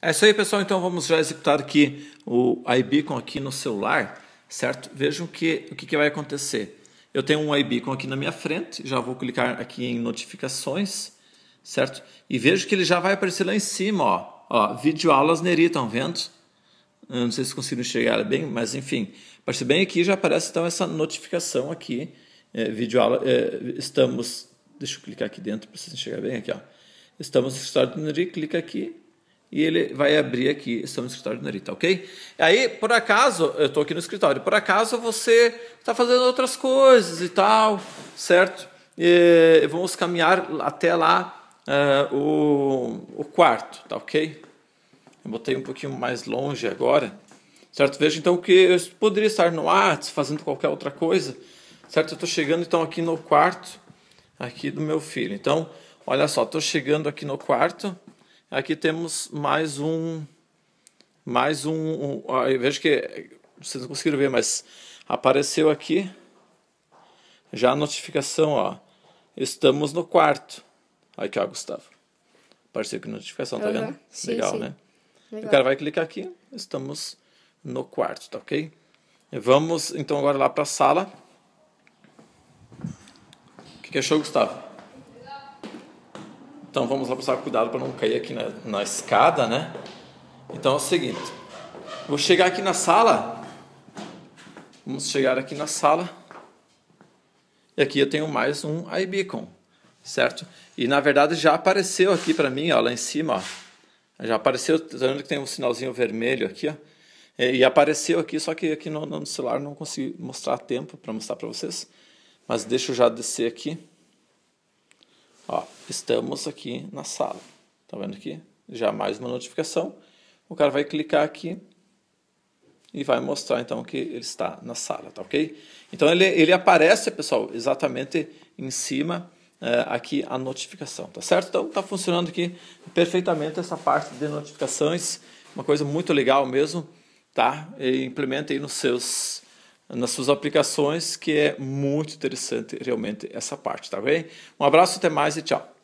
É isso aí, pessoal. Então vamos já executar aqui o iBeacon aqui no celular, certo? Vejam que, o que, que vai acontecer. Eu tenho um iBeacon aqui na minha frente, já vou clicar aqui em notificações, certo? E vejo que ele já vai aparecer lá em cima, ó. ó vídeo aulas Neri, estão vendo? Eu não sei se consigo enxergar bem, mas enfim. Aparece bem aqui, já aparece então essa notificação aqui. É, vídeo aula, é, estamos... Deixa eu clicar aqui dentro para vocês enxergarem bem aqui, ó. Estamos no estado do Neri, clica aqui, e ele vai abrir aqui, estamos no escritório do Narita, tá ok? Aí, por acaso, eu estou aqui no escritório, por acaso você está fazendo outras coisas e tal, certo? E vamos caminhar até lá uh, o, o quarto, tá ok? Eu botei um pouquinho mais longe agora, certo? Veja então que eu poderia estar no Arts fazendo qualquer outra coisa, certo? Eu estou chegando então aqui no quarto, aqui do meu filho. Então, olha só, estou chegando aqui no quarto, Aqui temos mais um, mais um, um veja que vocês não conseguiram ver, mas apareceu aqui já a notificação, ó, estamos no quarto. Aqui, ó, Gustavo. Apareceu aqui notificação, tá uhum. vendo? Sim, Legal, sim. né? Legal. O cara vai clicar aqui, estamos no quarto, tá ok? Vamos então agora lá para a sala. O que, que achou, Gustavo? Então vamos lá pessoal, cuidado para não cair aqui na, na escada, né? Então é o seguinte, vou chegar aqui na sala, vamos chegar aqui na sala, e aqui eu tenho mais um iBeacon, certo? E na verdade já apareceu aqui para mim, ó, lá em cima, ó. já apareceu, tá vendo que tem um sinalzinho vermelho aqui, ó? E, e apareceu aqui, só que aqui no, no celular não consegui mostrar a tempo para mostrar para vocês, mas deixa eu já descer aqui estamos aqui na sala. Tá vendo aqui? Já mais uma notificação. O cara vai clicar aqui e vai mostrar então que ele está na sala, tá ok? Então ele, ele aparece, pessoal, exatamente em cima eh, aqui a notificação, tá certo? Então tá funcionando aqui perfeitamente essa parte de notificações, uma coisa muito legal mesmo, tá? E implementa aí nos seus nas suas aplicações, que é muito interessante realmente essa parte, tá bem? Um abraço, até mais e tchau.